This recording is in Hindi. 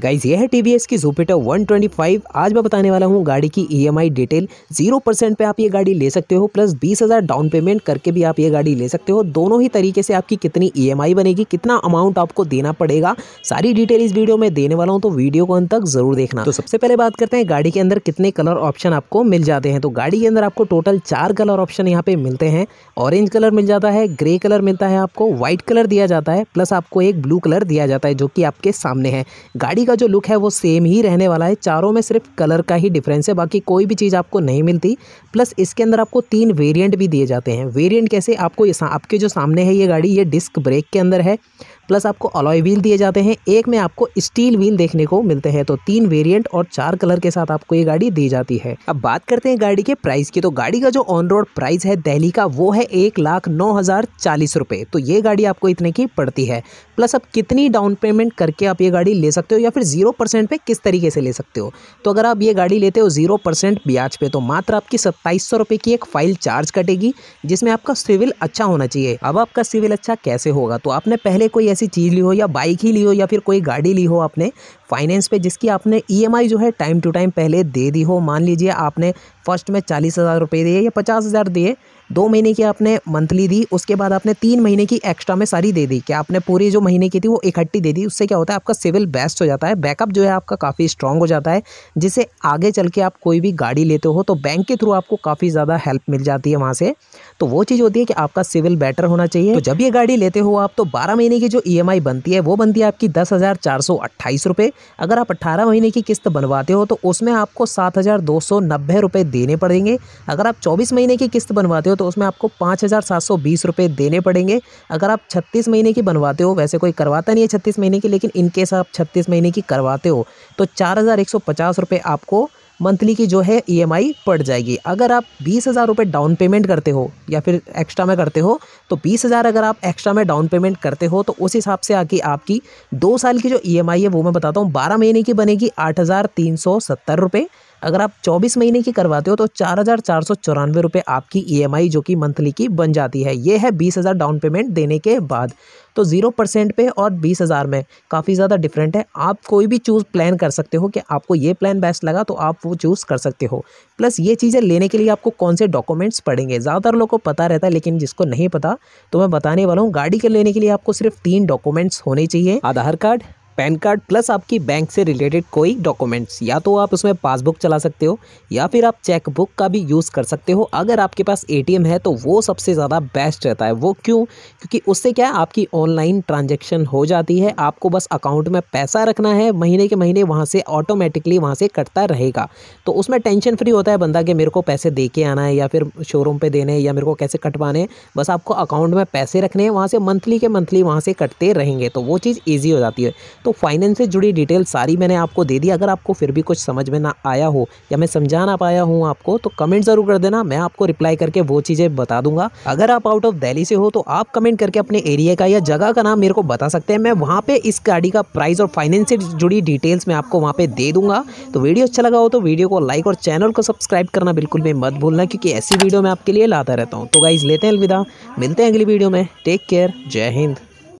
गाइज ये है टी की जुपिटर 125 आज मैं बताने वाला हूँ गाड़ी की ई डिटेल जीरो परसेंट पे आप ये गाड़ी ले सकते हो प्लस बीस हज़ार डाउन पेमेंट करके भी आप ये गाड़ी ले सकते हो दोनों ही तरीके से आपकी कितनी ई e बनेगी कितना अमाउंट आपको देना पड़ेगा सारी डिटेल इस वीडियो में देने वाला हूँ तो वीडियो को अंत तक जरूर देखना तो सबसे पहले बात करते हैं गाड़ी के अंदर कितने कलर ऑप्शन आपको मिल जाते हैं तो गाड़ी के अंदर आपको टोटल चार कलर ऑप्शन यहाँ पे मिलते हैं ऑरेंज कलर मिल जाता है ग्रे कलर मिलता है आपको व्हाइट कलर दिया जाता है प्लस आपको एक ब्लू कलर दिया जाता है जो कि आपके सामने है गाड़ी का जो लुक है वो सेम ही रहने वाला है चारों में सिर्फ कलर का ही डिफरेंस है बाकी कोई भी चीज़ आपको नहीं मिलती प्लस इसके अंदर आपको तीन वेरिएंट भी दिए जाते हैं वेरिएंट कैसे आपको ये आपके जो सामने है ये गाड़ी ये डिस्क ब्रेक के अंदर है प्लस आपको अलॉय व्हील दिए जाते हैं एक में आपको स्टील व्हील देखने को मिलते हैं तो तीन वेरियंट और चार कलर के साथ आपको ये गाड़ी दी जाती है अब बात करते हैं गाड़ी के प्राइस की तो गाड़ी का जो ऑन रोड प्राइस है दहली का वो है एक लाख नौ हजार चालीस रुपये तो ये गाड़ी आपको इतने की पड़ती है प्लस आप कितनी डाउन पेमेंट करके आप ये गाड़ी ले सकते हो या फिर जीरो परसेंट पे किस तरीके से ले सकते हो तो अगर आप ये गाड़ी लेते हो जीरो परसेंट ब्याज पे तो मात्र आपकी सत्ताईस सौ रुपये की एक फाइल चार्ज कटेगी जिसमें आपका सिविल अच्छा होना चाहिए अब आपका सिविल अच्छा कैसे होगा तो आपने पहले कोई ऐसी चीज़ ली हो या बाइक ही ली हो या फिर कोई गाड़ी ली हो आपने फाइनेंस पे जिसकी आपने ईएमआई e जो है टाइम टू टाइम पहले दे दी हो मान लीजिए आपने फर्स्ट में चालीस हज़ार रुपये दिए या पचास हज़ार दिए दो महीने की आपने मंथली दी उसके बाद आपने तीन महीने की एक्स्ट्रा में सारी दे दी क्या आपने पूरी जो महीने की थी वो इकट्ठी दे दी उससे क्या होता है आपका सिविल बेस्ट हो जाता है बैकअप जो है आपका काफ़ी स्ट्रांग हो जाता है जिसे आगे चल के आप कोई भी गाड़ी लेते हो तो बैंक के थ्रू आपको काफ़ी ज़्यादा हेल्प मिल जाती है वहाँ से तो वो चीज़ होती है कि आपका सिविल बेटर होना चाहिए तो जब ये गाड़ी लेते हो आप तो बारह महीने की जो ई e बनती है वो बनती है आपकी दस हज़ार चार सौ अट्ठाईस रुपये अगर आप अट्ठारह महीने की किस्त बनवाते हो तो उसमें आपको सात हज़ार दो सौ नब्बे रुपये देने पड़ेंगे अगर आप चौबीस महीने की किस्त बनवाते हो तो उसमें आपको पाँच हज़ार सात सौ बीस रुपये देने पड़ेंगे अगर आप छत्तीस महीने की बनवाते हो वैसे कोई करवाता नहीं है छत्तीस महीने की लेकिन इनकेस आप छत्तीस महीने की करवाते हो तो चार हज़ार एक सौ पचास रुपये आपको मंथली की जो है ई e पड़ जाएगी अगर आप बीस हज़ार रुपये डाउन पेमेंट करते हो या फिर एक्स्ट्रा में करते हो तो बीस हज़ार अगर आप एक्स्ट्रा में डाउन पेमेंट करते हो तो उस हिसाब से आके आपकी दो साल की जो ई e है वो मैं बताता हूँ बारह महीने की बनेगी आठ हज़ार तीन सौ सत्तर रुपये अगर आप 24 महीने की करवाते हो तो चार हज़ार चार सौ चौरानवे रुपये आपकी ई e जो कि मंथली की बन जाती है ये है बीस हज़ार डाउन पेमेंट देने के बाद तो ज़ीरो परसेंट पे और बीस हज़ार में काफ़ी ज़्यादा डिफरेंट है आप कोई भी चूज़ प्लान कर सकते हो कि आपको ये प्लान बेस्ट लगा तो आप वो चूज़ कर सकते हो प्लस ये चीज़ें लेने के लिए आपको कौन से डॉक्यूमेंट्स पड़ेंगे ज़्यादातर लोग को पता रहता है लेकिन जिसको नहीं पता तो मैं बताने वाला हूँ गाड़ी के लेने के लिए आपको सिर्फ तीन डॉक्यूमेंट्स होने चाहिए Aadhaar card PAN card plus आपकी बैंक से रिलेटेड कोई डॉक्यूमेंट्स या तो आप उसमें पासबुक चला सकते हो या फिर आप चेकबुक का भी यूज़ कर सकते हो अगर आपके पास एटीएम है तो वो सबसे ज़्यादा बेस्ट रहता है वो क्यों क्योंकि उससे क्या आपकी ऑनलाइन ट्रांजेक्शन हो जाती है आपको बस अकाउंट में पैसा रखना है महीने के महीने वहाँ से ऑटोमेटिकली वहाँ से कटता रहेगा तो उसमें टेंशन फ्री होता है बंदा कि मेरे को पैसे दे के आना है या फिर शोरूम पर देने या मेरे को कैसे कटवाने बस आपको अकाउंट में पैसे रखने हैं वहाँ से मंथली के मंथली वहाँ से कटते रहेंगे तो वो चीज़ ईजी हो जाती है तो तो फाइनेंस से जुड़ी डिटेल सारी मैंने आपको दे दी अगर आपको फिर भी कुछ समझ में ना आया हो या मैं समझा ना पाया हूँ आपको तो कमेंट ज़रूर कर देना मैं आपको रिप्लाई करके वो चीज़ें बता दूंगा अगर आप आउट ऑफ दिल्ली से हो तो आप कमेंट करके अपने एरिया का या जगह का नाम मेरे को बता सकते हैं मैं वहाँ पर इस गाड़ी का प्राइस और फाइनेंस से जुड़ी डिटेल्स मैं आपको वहाँ पर दे दूंगा तो वीडियो अच्छा लगा हो तो वीडियो को लाइक और चैनल को सब्सक्राइब करना बिल्कुल भी मत भूलना क्योंकि ऐसी वीडियो मैं आपके लिए लाता रहता हूँ तो गाइज़ लेते हैं अलविदा मिलते हैं अगली वीडियो में टेक केयर जय हिंद